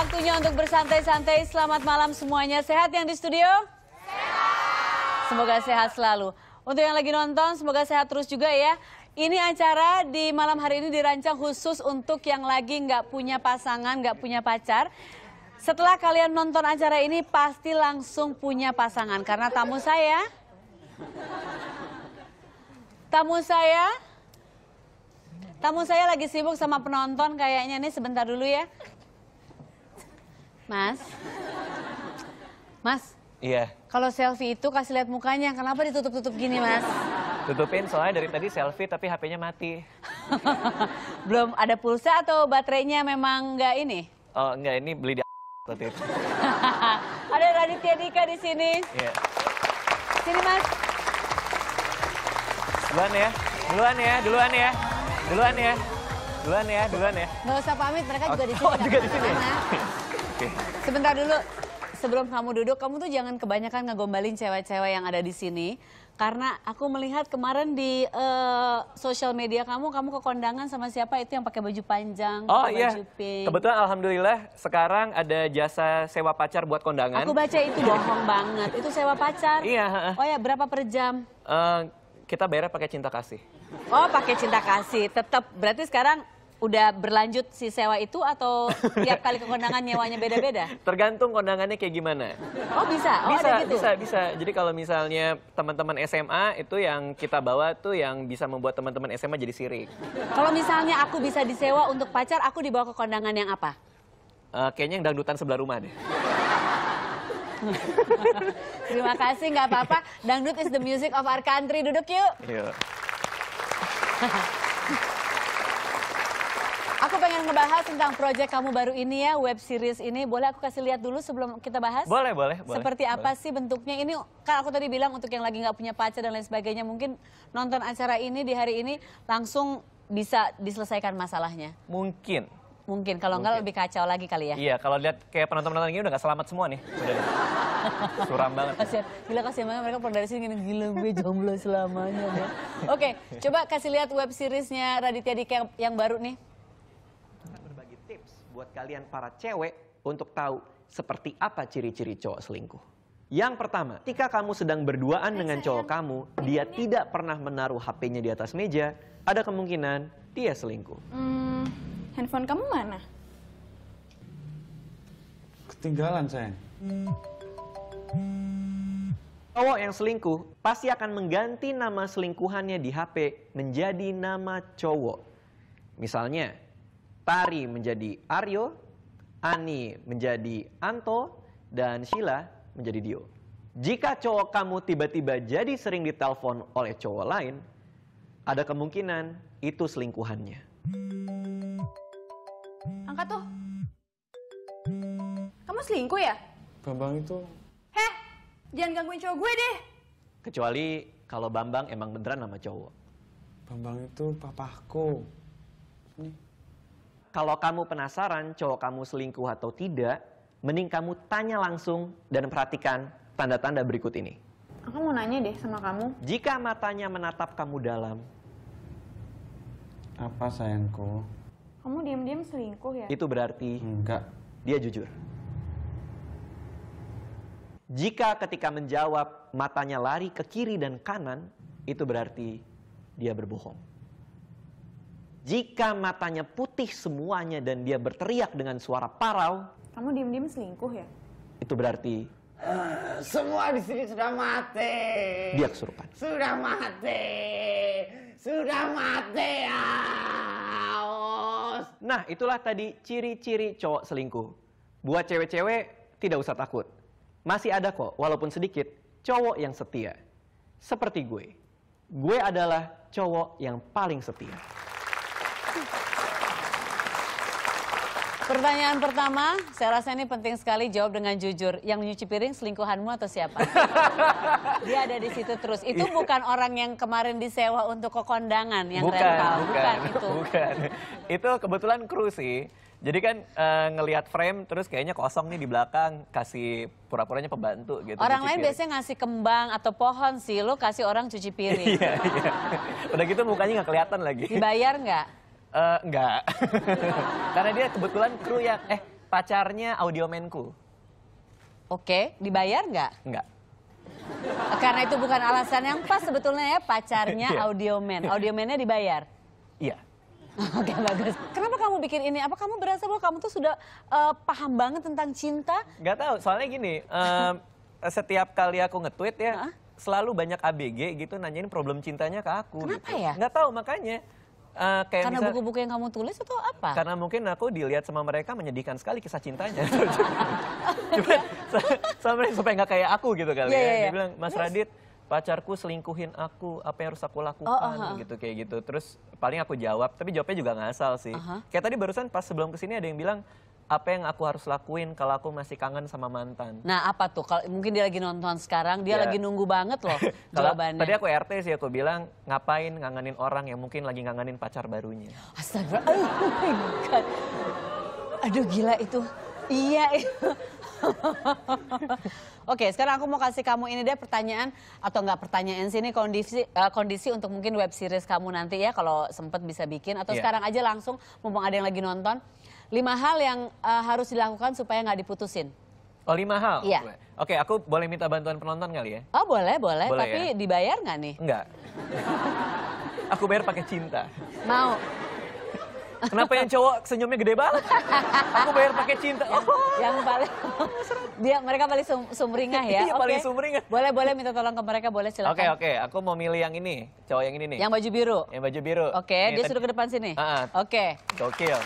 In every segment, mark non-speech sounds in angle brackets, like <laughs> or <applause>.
waktunya untuk bersantai-santai. Selamat malam semuanya. Sehat yang di studio? Sehat. Semoga sehat selalu. Untuk yang lagi nonton, semoga sehat terus juga ya. Ini acara di malam hari ini dirancang khusus untuk yang lagi nggak punya pasangan, nggak punya pacar. Setelah kalian nonton acara ini pasti langsung punya pasangan karena tamu saya, tamu saya, tamu saya lagi sibuk sama penonton kayaknya nih sebentar dulu ya. Mas. Mas. Iya. Kalau selfie itu kasih lihat mukanya, kenapa ditutup-tutup gini, Mas? Tutupin soalnya dari tadi selfie tapi HP-nya mati. <laughs> Belum ada pulsa atau baterainya memang enggak ini? Oh, enggak, ini beli di <laughs> waktu itu. <laughs> ada Raditya Dika di sini. Iya. Sini, Mas. Duluan ya. Duluan ya, duluan ya. Duluan ya. Duluan ya, duluan ya. Nggak usah pamit, mereka oh, di sini. Oh, juga di sini. Oke. Okay. Sebentar dulu. Sebelum kamu duduk, kamu tuh jangan kebanyakan ngegombalin cewek-cewek yang ada di sini. Karena aku melihat kemarin di uh, sosial media kamu, kamu ke kondangan sama siapa itu yang pakai baju panjang, oh, iya. baju pink. Kebetulan alhamdulillah sekarang ada jasa sewa pacar buat kondangan. Aku baca itu bohong banget. Itu sewa pacar. Iya. Oh ya, berapa per jam? Uh, kita bayar pakai cinta kasih. Oh, pakai cinta kasih. Tetap berarti sekarang udah berlanjut si sewa itu atau tiap kali ke kondangan nyewanya beda-beda? <laughs> Tergantung kondangannya kayak gimana. Oh bisa, oh, bisa, ada gitu? bisa, bisa. Jadi kalau misalnya teman-teman SMA itu yang kita bawa tuh yang bisa membuat teman-teman SMA jadi sirik. Kalau misalnya aku bisa disewa untuk pacar, aku dibawa ke kondangan yang apa? Uh, kayaknya yang dangdutan sebelah rumah deh. <laughs> Terima kasih, nggak apa-apa. Dangdut is the music of our country. Duduk yuk. Yuk. Iya. <laughs> akan ngebahas tentang proyek kamu baru ini ya, web series ini. Boleh aku kasih lihat dulu sebelum kita bahas? Boleh, boleh. Seperti boleh. apa sih bentuknya? Ini kan aku tadi bilang untuk yang lagi nggak punya pacar dan lain sebagainya, mungkin nonton acara ini di hari ini langsung bisa diselesaikan masalahnya. Mungkin. Mungkin, kalau nggak lebih kacau lagi kali ya. Iya, kalau lihat kayak penonton-penonton ini udah nggak selamat semua nih. <laughs> suram banget. Kasian. Gila kasihan banget mereka pernah dari sini gini, gila gue jomblo selamanya. Oke, okay, coba kasih lihat web seriesnya Raditya Dika yang baru nih buat kalian para cewek untuk tahu seperti apa ciri-ciri cowok selingkuh. Yang pertama, ketika kamu sedang berduaan dengan cowok kamu, dia tidak pernah menaruh HP-nya di atas meja, ada kemungkinan dia selingkuh. Hmm, handphone kamu mana? Ketinggalan, sayang. Cowok yang selingkuh pasti akan mengganti nama selingkuhannya di HP menjadi nama cowok. Misalnya, Tari menjadi Aryo, Ani menjadi Anto, dan Sheila menjadi Dio. Jika cowok kamu tiba-tiba jadi sering ditelepon oleh cowok lain, ada kemungkinan itu selingkuhannya. Angkat tuh. Kamu selingkuh ya? Bambang itu... Heh, jangan gangguin cowok gue deh. Kecuali kalau Bambang emang beneran nama cowok. Bambang itu papahku. Nih kalau kamu penasaran cowok kamu selingkuh atau tidak, mending kamu tanya langsung dan perhatikan tanda-tanda berikut ini. Aku mau nanya deh sama kamu. Jika matanya menatap kamu dalam. Apa sayangku? Kamu diam-diam selingkuh ya? Itu berarti... Enggak. Dia jujur. Jika ketika menjawab matanya lari ke kiri dan kanan, itu berarti dia berbohong. Jika matanya putih semuanya dan dia berteriak dengan suara parau. Kamu diam-diam selingkuh ya? Itu berarti. semua di sini sudah mati. Dia kesurupan. Sudah mati. Sudah mati. ya. Nah itulah tadi ciri-ciri cowok selingkuh. Buat cewek-cewek tidak usah takut. Masih ada kok walaupun sedikit cowok yang setia. Seperti gue. Gue adalah cowok yang paling setia. Pertanyaan pertama, saya rasa ini penting sekali jawab dengan jujur. Yang nyuci piring selingkuhanmu atau siapa? <laughs> Dia ada di situ terus. Itu iya. bukan orang yang kemarin disewa untuk kekondangan yang bukan, rental, bukan, bukan itu. Bukan. Itu kebetulan kru sih. Jadi kan e, ngelihat frame terus kayaknya kosong nih di belakang kasih pura-puranya pembantu gitu. Orang lain piring. biasanya ngasih kembang atau pohon sih, lo kasih orang cuci piring. Iya, iya. Udah gitu mukanya nggak kelihatan lagi. Dibayar nggak? Uh, enggak. <laughs> Karena dia kebetulan kru yang eh pacarnya audiomenku. Oke, dibayar enggak? Enggak. Karena itu bukan alasan yang pas sebetulnya ya pacarnya yeah. audioman. dibayar. Iya. Yeah. Oke okay, bagus. Kenapa kamu bikin ini? Apa kamu berasa bahwa kamu tuh sudah uh, paham banget tentang cinta? Enggak tahu. Soalnya gini, um, setiap kali aku nge-tweet ya, -huh. selalu banyak ABG gitu nanyain problem cintanya ke aku. Kenapa gitu. ya? Enggak tahu makanya. Uh, kayak karena buku-buku yang kamu tulis itu apa? Karena mungkin aku dilihat sama mereka menyedihkan sekali kisah cintanya. <laughs> Cuman sama mereka supaya nggak kayak aku gitu kali yeah, ya. Yeah, iya. Dia bilang, Mas Terus? Radit, pacarku selingkuhin aku, apa yang harus aku lakukan oh, uh -huh. gitu kayak gitu. Terus paling aku jawab, tapi jawabnya juga nggak asal sih. Uh -huh. Kayak tadi barusan pas sebelum kesini ada yang bilang, apa yang aku harus lakuin kalau aku masih kangen sama mantan. Nah apa tuh, kalau mungkin dia lagi nonton sekarang, dia ya. lagi nunggu banget loh <laughs> jawabannya. Tadi aku RT sih, aku bilang ngapain ngangenin orang yang mungkin lagi ngangenin pacar barunya. Astaga, <laughs> oh my God. Aduh gila itu. Iya. <laughs> itu. Oke, sekarang aku mau kasih kamu ini deh pertanyaan atau nggak pertanyaan sih ini kondisi uh, kondisi untuk mungkin web series kamu nanti ya kalau sempet bisa bikin atau yeah. sekarang aja langsung mumpung ada yang lagi nonton lima hal yang uh, harus dilakukan supaya nggak diputusin. Oh lima hal? Iya. Oke, aku boleh minta bantuan penonton kali ya? Oh boleh, boleh. boleh Tapi ya? dibayar nggak nih? Enggak. <laughs> aku bayar pakai cinta. Mau. Kenapa yang cowok senyumnya gede banget? Aku bayar pakai cinta. oh. yang paling <laughs> dia mereka paling sum, sumringah ya. <laughs> Iya, okay. sumringah. Boleh boleh minta tolong ke mereka boleh silakan. Oke okay, oke, okay. aku mau milih yang ini, cowok yang ini nih. Yang baju biru. Yang baju biru. Oke, okay, dia suruh ke depan sini. Uh -uh. Oke. Okay. Gokil.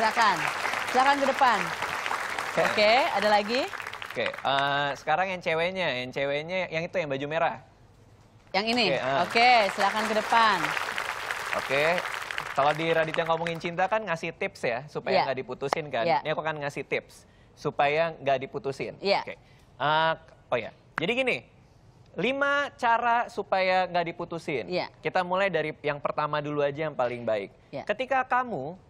Silakan. Silakan ke depan. Oke, okay, ada lagi? Oke, okay, uh, eh, sekarang yang ceweknya, yang ceweknya yang itu yang baju merah. Yang ini. Oke, okay, uh. okay, silakan ke depan. Oke. Okay. Kalau di Radit yang ngomongin cinta kan ngasih tips ya supaya iya. nggak yeah. diputusin kan. Yeah. Ini aku akan ngasih tips supaya nggak diputusin. Yeah. Oke. Okay. Uh, oh ya. Yeah. Jadi gini, lima cara supaya nggak diputusin. Yeah. Kita mulai dari yang pertama dulu aja yang paling baik. Yeah. Ketika kamu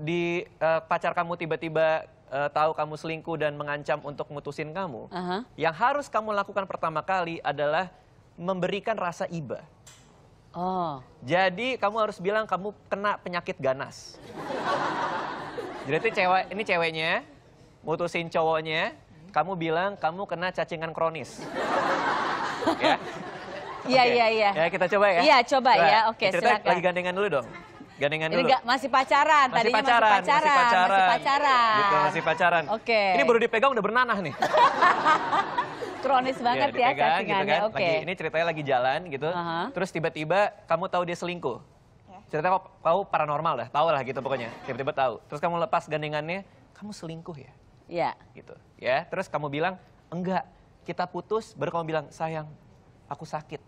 di uh, pacar kamu tiba-tiba uh, tahu kamu selingkuh dan mengancam untuk mutusin kamu, uh -huh. yang harus kamu lakukan pertama kali adalah memberikan rasa iba. Oh. Jadi kamu harus bilang kamu kena penyakit ganas. Jadi itu cewek, ini ceweknya, mutusin cowoknya, kamu bilang kamu kena cacingan kronis. <laughs> ya. Iya, iya, iya. Ya, kita coba ya. Iya, coba, ya. coba. ya. Oke, okay, silakan. Lagi gandengan dulu dong. Gandengan dulu. Enggak, masih pacaran. Masih Tadinya pacaran, masih pacaran. Masih pacaran. Masih pacaran. Gitu, masih pacaran. Oke. Okay. Ini baru dipegang udah bernanah nih. <laughs> Kronis banget iya, ya, dipegang, ya gitu kan. Oke. Okay. ini ceritanya lagi jalan gitu. Uh -huh. Terus tiba-tiba kamu tahu dia selingkuh. Iya. Cerita kau, kau paranormal lah, tahu lah gitu pokoknya. Tiba-tiba tahu. Terus kamu lepas gandengannya, kamu selingkuh ya? Iya. Gitu. Ya, terus kamu bilang, "Enggak, kita putus." Baru kamu bilang, "Sayang, aku sakit.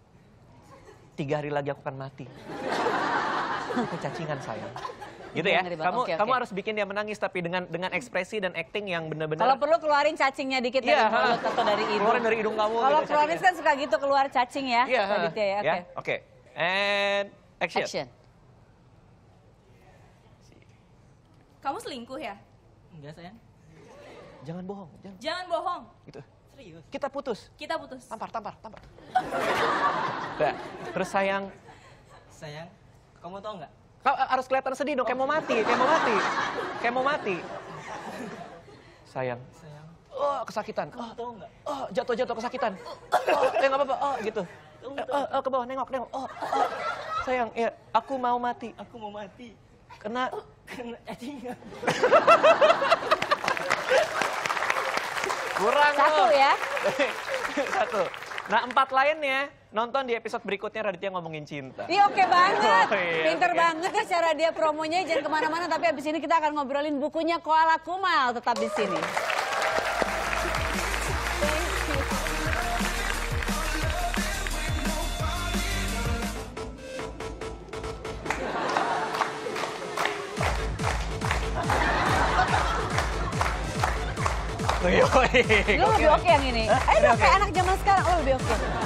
Tiga hari lagi aku akan mati." kecacingan sayang gitu ya. Kamu okay, kamu harus bikin dia menangis tapi dengan dengan ekspresi dan acting yang benar-benar. Kalau perlu keluarin cacingnya dikit yeah, dari iya. mulut atau dari hidung. Keluarin dari hidung kamu. Kalau gitu, keluarin kan suka gitu keluar cacing ya. Iya. Yeah, ya. Ya. Oke. Ya, okay. Yeah, okay. And action. action. Kamu selingkuh ya? Enggak sayang. Jangan bohong. Jangan, jangan bohong. Itu. Serius. Kita putus. Kita putus. Tampar, tampar, tampar. <laughs> nah, terus sayang. Sayang. Kamu tau nggak? Kau eh, harus kelihatan sedih dong, kayak mau mati, kayak mau mati, kayak mau mati. Sayang. Sayang. Oh, kesakitan. Oh, tau nggak? Oh, jatuh-jatuh kesakitan. Oh, eh oh, nggak apa-apa. Oh, gitu. Eh, oh, oh, ke bawah, nengok, nengok. Oh, oh, oh. Sayang, ya, aku mau mati. Aku mau mati. Kena, kena cacingan. Eh, Kurang Satu loh. ya. <laughs> Satu. Nah, empat lainnya nonton di episode berikutnya Raditya ngomongin cinta. Iya oke okay banget, <laughs> oh, iya, pinter okay. banget ya cara dia promonya. Jangan kemana-mana, tapi abis ini kita akan ngobrolin bukunya Koala Kumal. Tetap di sini. Oh, iya, lu lebih oke okay yang ini. Eh, udah kayak anak zaman sekarang, lu lebih oke. Okay.